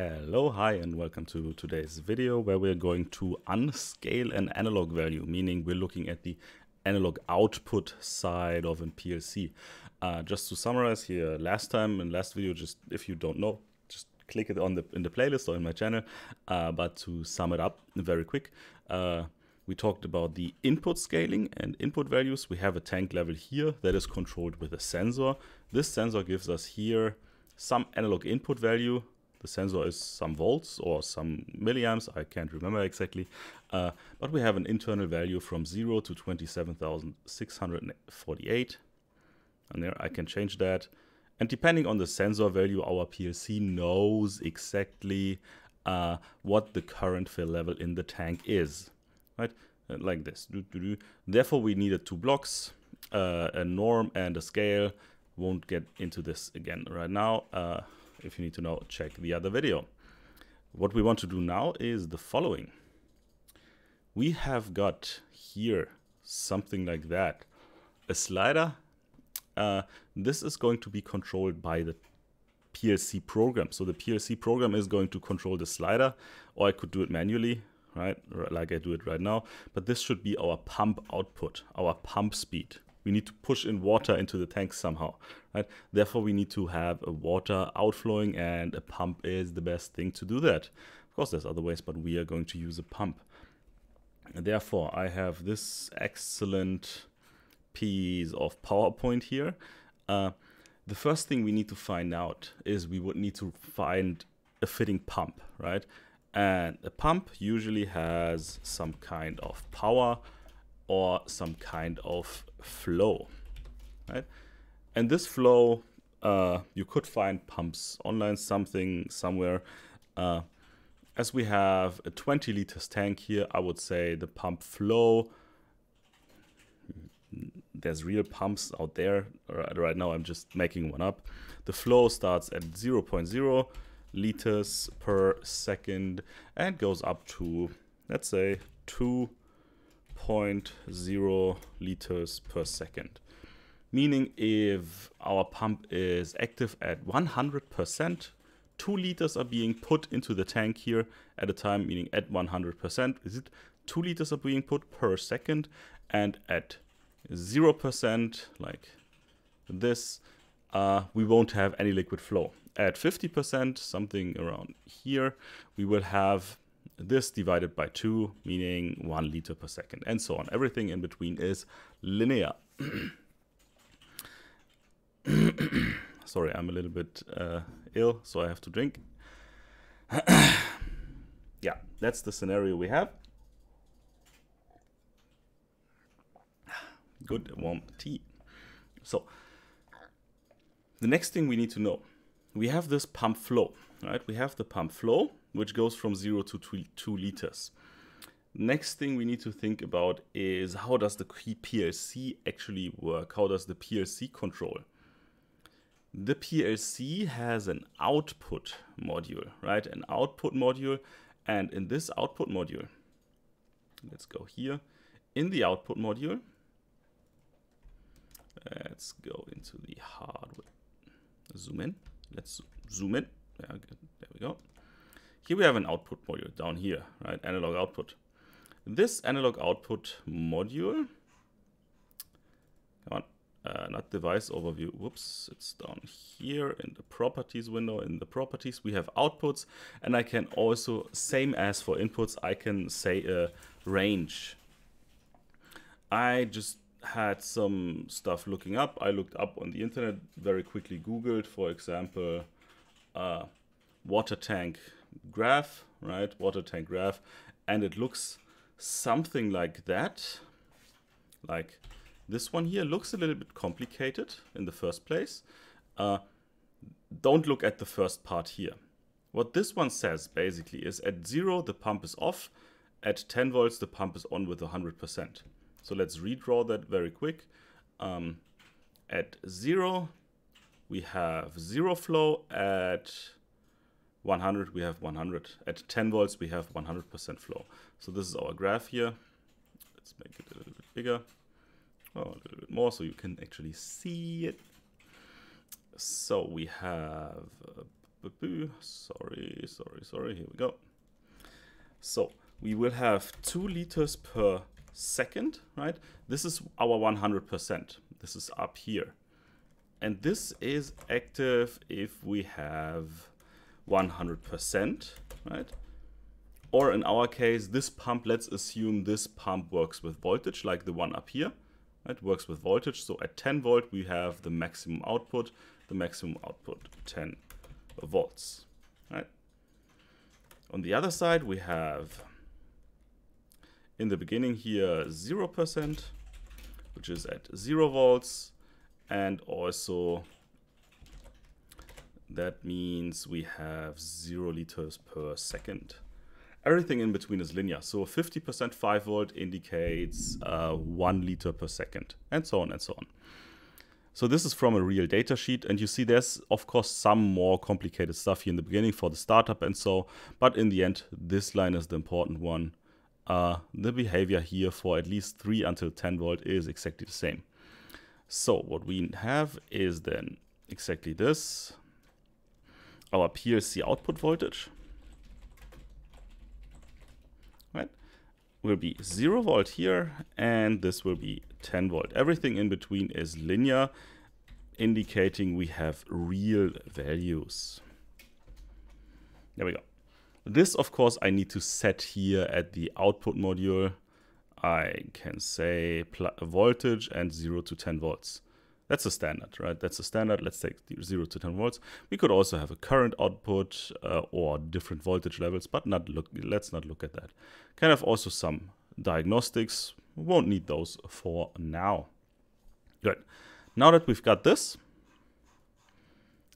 Hello, hi, and welcome to today's video where we're going to unscale an analog value, meaning we're looking at the analog output side of an PLC. Uh, just to summarize here, last time in last video, just if you don't know, just click it on the in the playlist or in my channel. Uh, but to sum it up very quick, uh, we talked about the input scaling and input values. We have a tank level here that is controlled with a sensor. This sensor gives us here some analog input value the sensor is some volts or some milliamps, I can't remember exactly, uh, but we have an internal value from 0 to 27,648. And there I can change that. And depending on the sensor value, our PLC knows exactly uh, what the current fill level in the tank is, right? Uh, like this. Therefore, we needed two blocks, uh, a norm and a scale. Won't get into this again right now. Uh, if you need to know, check the other video. What we want to do now is the following. We have got here something like that, a slider. Uh, this is going to be controlled by the PLC program. So the PLC program is going to control the slider, or I could do it manually, right? Like I do it right now. But this should be our pump output, our pump speed we need to push in water into the tank somehow, right? Therefore, we need to have a water outflowing and a pump is the best thing to do that. Of course, there's other ways, but we are going to use a pump. therefore, I have this excellent piece of PowerPoint here. Uh, the first thing we need to find out is we would need to find a fitting pump, right? And a pump usually has some kind of power or some kind of flow, right? And this flow, uh, you could find pumps online, something, somewhere. Uh, as we have a 20 liters tank here, I would say the pump flow, there's real pumps out there. Right, right now, I'm just making one up. The flow starts at 0, 0.0 liters per second and goes up to, let's say, 2 0.0 liters per second. Meaning if our pump is active at 100%, 2 liters are being put into the tank here at a time, meaning at 100%, is it 2 liters are being put per second and at 0%, like this, uh, we won't have any liquid flow. At 50%, something around here, we will have this divided by 2, meaning 1 liter per second, and so on. Everything in between is linear. Sorry, I'm a little bit uh, ill, so I have to drink. yeah, that's the scenario we have. Good warm tea. So, the next thing we need to know, we have this pump flow, right? We have the pump flow, which goes from zero to two, two liters. Next thing we need to think about is how does the PLC actually work? How does the PLC control? The PLC has an output module, right? An output module. And in this output module, let's go here. In the output module, let's go into the hardware. Zoom in. Let's zoom in. There we go. Here we have an output module down here, right? Analog output. This analog output module, come on, uh, not device overview, whoops, it's down here in the properties window. In the properties, we have outputs and I can also, same as for inputs, I can say a range. I just had some stuff looking up. I looked up on the internet very quickly, Googled, for example, uh, water tank graph, right? Water tank graph. And it looks something like that. Like this one here looks a little bit complicated in the first place. Uh, don't look at the first part here. What this one says basically is at zero, the pump is off. At 10 volts, the pump is on with 100%. So let's redraw that very quick. Um, at zero, we have zero flow. At 100, we have 100. At 10 volts, we have 100% flow. So this is our graph here. Let's make it a little bit bigger. Oh, a little bit more so you can actually see it. So we have, uh, sorry, sorry, sorry, here we go. So we will have two liters per second, right? This is our 100%. This is up here. And this is active if we have 100%, right? Or in our case, this pump, let's assume this pump works with voltage, like the one up here. It works with voltage, so at 10 volt we have the maximum output, the maximum output 10 volts, right? On the other side, we have in the beginning here 0%, which is at 0 volts, and also that means we have zero liters per second. Everything in between is linear. So 50% 5 volt indicates uh, one liter per second and so on and so on. So this is from a real data sheet and you see there's of course some more complicated stuff here in the beginning for the startup and so, but in the end this line is the important one. Uh, the behavior here for at least 3 until 10 volt is exactly the same. So what we have is then exactly this our PLC output voltage, right, will be 0 volt here, and this will be 10 volt. Everything in between is linear, indicating we have real values. There we go. This, of course, I need to set here at the output module. I can say voltage and 0 to 10 volts. That's a standard, right? That's a standard. Let's take 0 to 10 volts. We could also have a current output uh, or different voltage levels, but not look. let's not look at that. Kind of also some diagnostics. We won't need those for now. Good. Now that we've got this,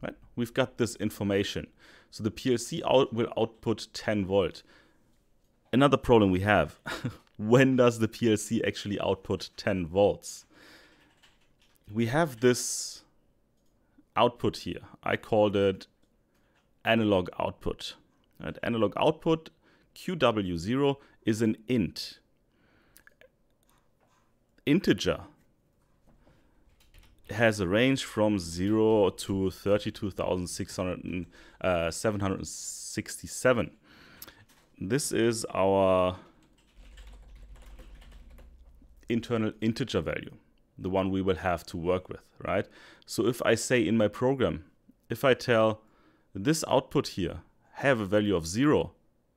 right, we've got this information. So the PLC out will output 10 volt. Another problem we have, when does the PLC actually output 10 volts? we have this output here. I called it analog output. Right? Analog output QW0 is an int. Integer has a range from 0 to 32,767. Uh, this is our internal integer value the one we will have to work with, right? So if I say in my program, if I tell this output here have a value of zero,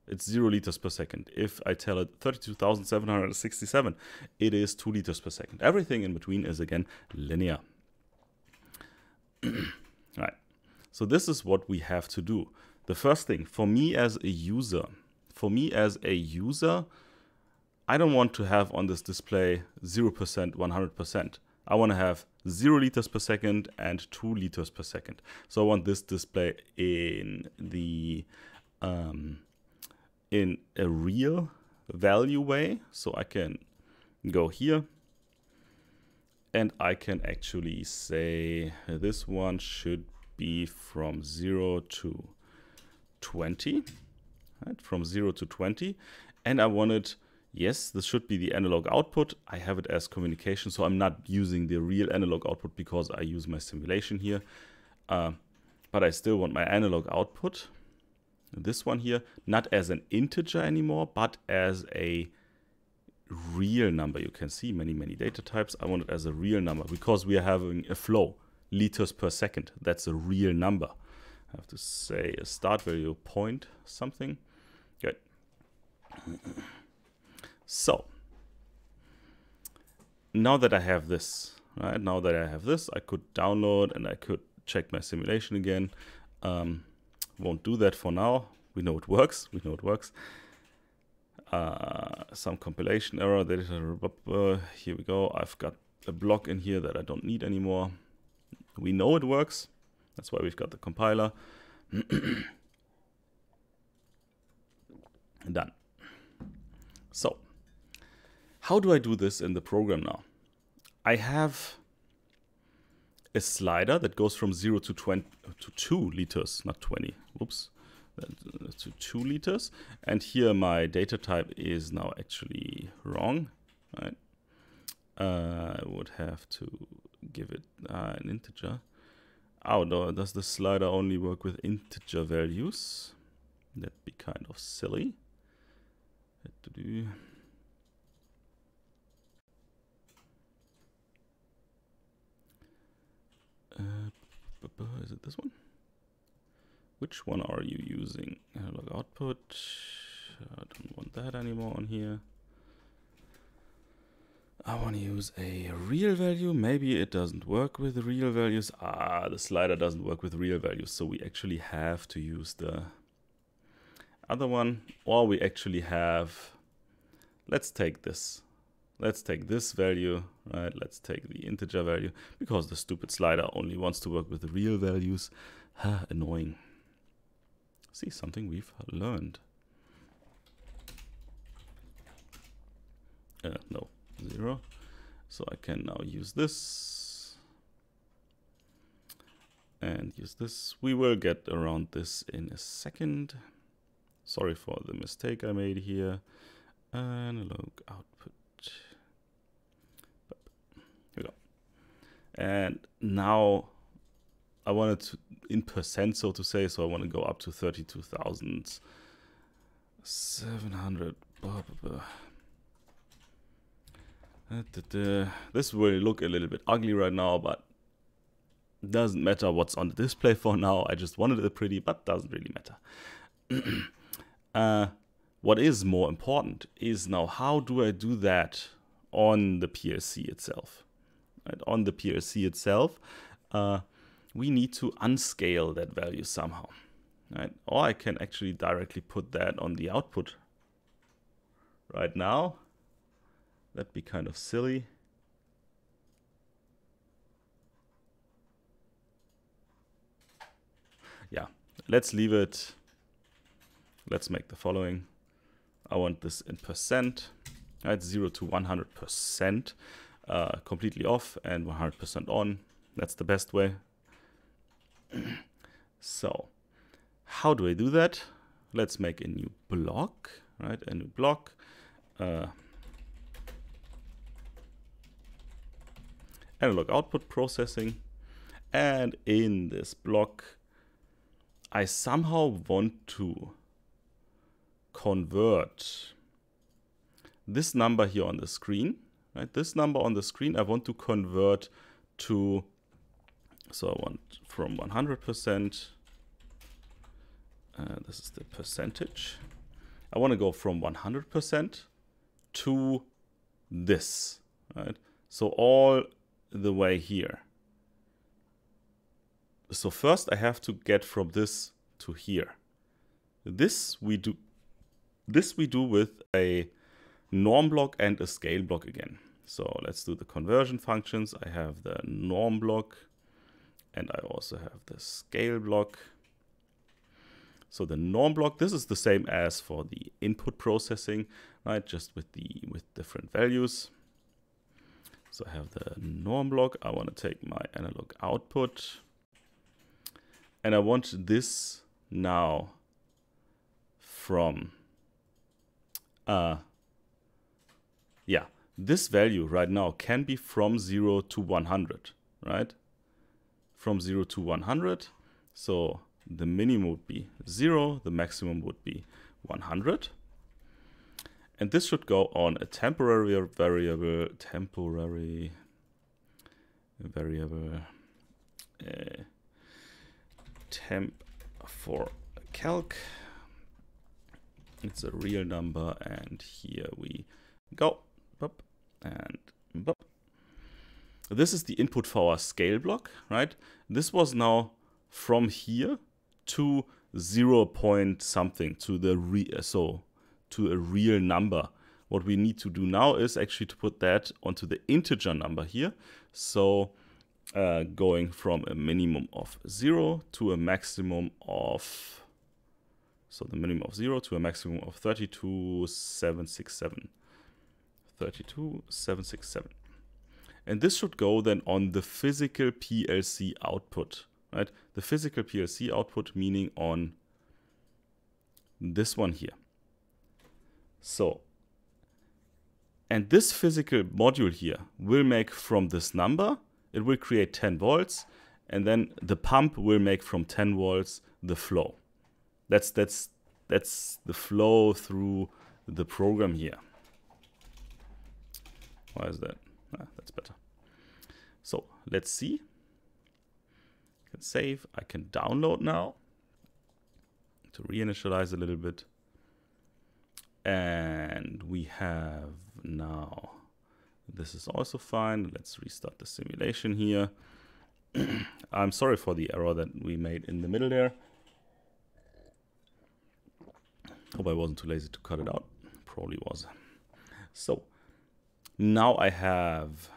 it's zero liters per second. If I tell it 32,767, it is two liters per second. Everything in between is again linear. right. So this is what we have to do. The first thing for me as a user, for me as a user, I don't want to have on this display 0%, 100%. I want to have 0 liters per second and 2 liters per second. So I want this display in the um, in a real value way. So I can go here and I can actually say this one should be from 0 to 20, right? from 0 to 20. And I want it yes, this should be the analog output. I have it as communication, so I'm not using the real analog output because I use my simulation here. Uh, but I still want my analog output, this one here, not as an integer anymore, but as a real number. You can see many, many data types. I want it as a real number because we are having a flow, liters per second. That's a real number. I have to say a start value point something. Good. So now that I have this, right now that I have this, I could download and I could check my simulation again. Um, won't do that for now. We know it works. We know it works. Uh, some compilation error. Uh, here we go. I've got a block in here that I don't need anymore. We know it works. That's why we've got the compiler. Done. So how do I do this in the program now? I have a slider that goes from 0 to 20 to 2 liters, not 20. Whoops. To 2 liters. And here my data type is now actually wrong, right? Uh, I would have to give it uh, an integer. Oh, no, does the slider only work with integer values? That'd be kind of silly. Uh, is it this one? Which one are you using? Analog output. I don't want that anymore on here. I want to use a real value. Maybe it doesn't work with real values. Ah, the slider doesn't work with real values. So we actually have to use the other one. Or we actually have... Let's take this Let's take this value, right? Let's take the integer value because the stupid slider only wants to work with real values. Annoying. See, something we've learned. Uh, no, zero. So I can now use this and use this. We will get around this in a second. Sorry for the mistake I made here. Analog output here we go. And now I want it in percent, so to say, so I want to go up to 32,700. This will look a little bit ugly right now, but doesn't matter what's on the display for now. I just wanted it pretty, but doesn't really matter. uh, what is more important is now how do I do that on the PLC itself? Right? On the PLC itself, uh, we need to unscale that value somehow. Right? Or I can actually directly put that on the output right now. That'd be kind of silly. Yeah, let's leave it. Let's make the following. I want this in percent, right? Zero to 100% uh, completely off and 100% on. That's the best way. so how do I do that? Let's make a new block, right? A new block. Uh, analog output processing. And in this block, I somehow want to convert this number here on the screen, right? This number on the screen, I want to convert to, so I want from 100%, uh, this is the percentage. I want to go from 100% to this, right? So all the way here. So first I have to get from this to here. This we do this we do with a norm block and a scale block again. So let's do the conversion functions. I have the norm block and I also have the scale block. So the norm block, this is the same as for the input processing, right? Just with the with different values. So I have the norm block. I want to take my analog output and I want this now from uh, yeah, this value right now can be from 0 to 100, right? From 0 to 100. So the minimum would be 0, the maximum would be 100. And this should go on a temporary variable, temporary variable, uh, temp for calc. It's a real number and here we go. Bop, and bop. This is the input for our scale block, right? This was now from here to zero point something to the re uh, so to a real number. What we need to do now is actually to put that onto the integer number here. So uh, going from a minimum of zero to a maximum of so the minimum of 0 to a maximum of 32767. 32767. And this should go then on the physical PLC output, right? The physical PLC output meaning on this one here. So, and this physical module here will make from this number, it will create 10 volts, and then the pump will make from 10 volts the flow. That's that's that's the flow through the program here. Why is that? Ah, that's better. So let's see. I can save. I can download now to reinitialize a little bit. And we have now, this is also fine. Let's restart the simulation here. I'm sorry for the error that we made in the middle there. Hope I wasn't too lazy to cut it out. Probably was. So now I have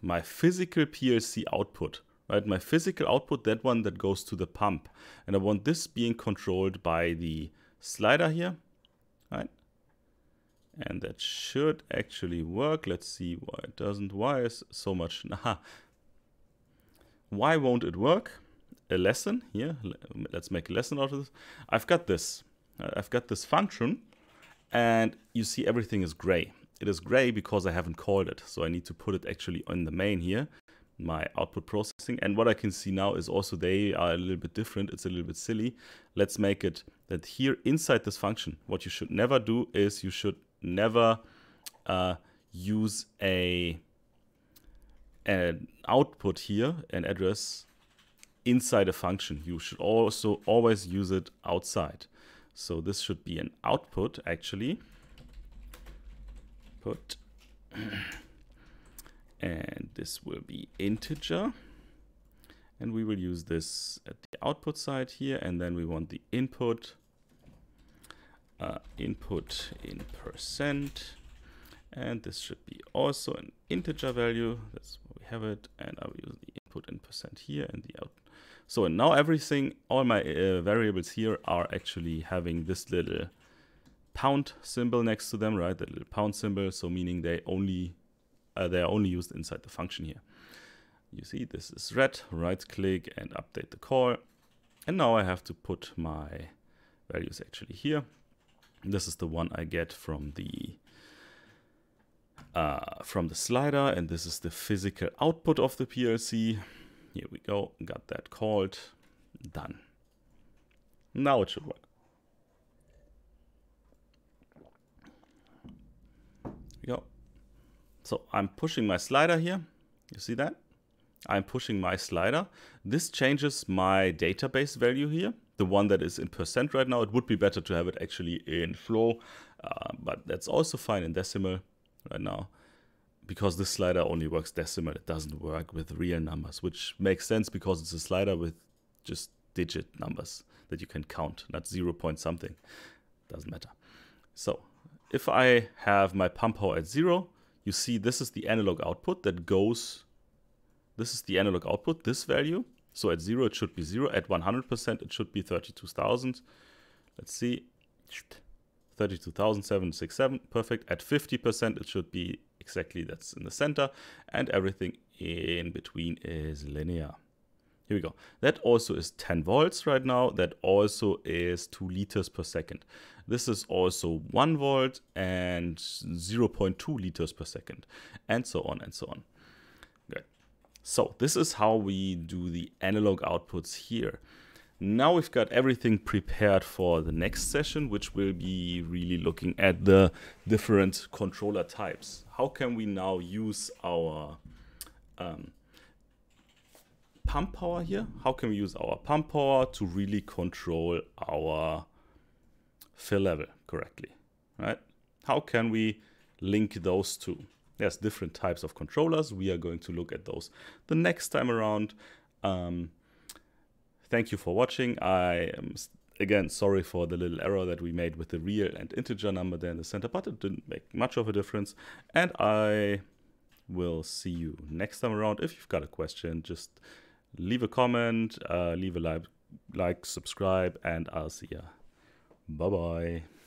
my physical PLC output, right? My physical output, that one that goes to the pump. And I want this being controlled by the slider here, right? And that should actually work. Let's see why it doesn't. Why is so much? Nah. Why won't it work? A lesson here. Let's make a lesson out of this. I've got this. Uh, I've got this function and you see everything is gray. It is gray because I haven't called it. So I need to put it actually on the main here, my output processing. And what I can see now is also they are a little bit different. It's a little bit silly. Let's make it that here inside this function, what you should never do is you should never uh, use a an output here, an address inside a function. You should also always use it outside. So this should be an output actually. Put and this will be integer. And we will use this at the output side here. And then we want the input, uh, input in percent. And this should be also an integer value. That's where we have it. And I will use the input in percent here and the out so now everything, all my uh, variables here are actually having this little pound symbol next to them, right? The little pound symbol, so meaning they only uh, they are only used inside the function here. You see, this is red, right click and update the call. And now I have to put my values actually here. This is the one I get from the uh, from the slider, and this is the physical output of the PLC. Here we go, got that called, done. Now it should work. Here we go. So I'm pushing my slider here. You see that? I'm pushing my slider. This changes my database value here, the one that is in percent right now. It would be better to have it actually in flow, uh, but that's also fine in decimal right now because this slider only works decimal, it doesn't work with real numbers, which makes sense because it's a slider with just digit numbers that you can count, not zero point something. Doesn't matter. So if I have my pump power at zero, you see this is the analog output that goes, this is the analog output, this value. So at zero, it should be zero. At 100%, it should be 32,000. Let's see, 32,767, perfect. At 50%, it should be exactly that's in the center and everything in between is linear. Here we go. That also is 10 volts right now. That also is 2 liters per second. This is also 1 volt and 0.2 liters per second and so on and so on. Good. So this is how we do the analog outputs here. Now we've got everything prepared for the next session, which will be really looking at the different controller types. How can we now use our um, pump power here? How can we use our pump power to really control our fill level correctly, right? How can we link those two? There's different types of controllers. We are going to look at those the next time around. Um, Thank you for watching. I am again sorry for the little error that we made with the real and integer number there in the center, but it didn't make much of a difference. And I will see you next time around. If you've got a question, just leave a comment, uh, leave a like, like, subscribe, and I'll see ya. Bye bye.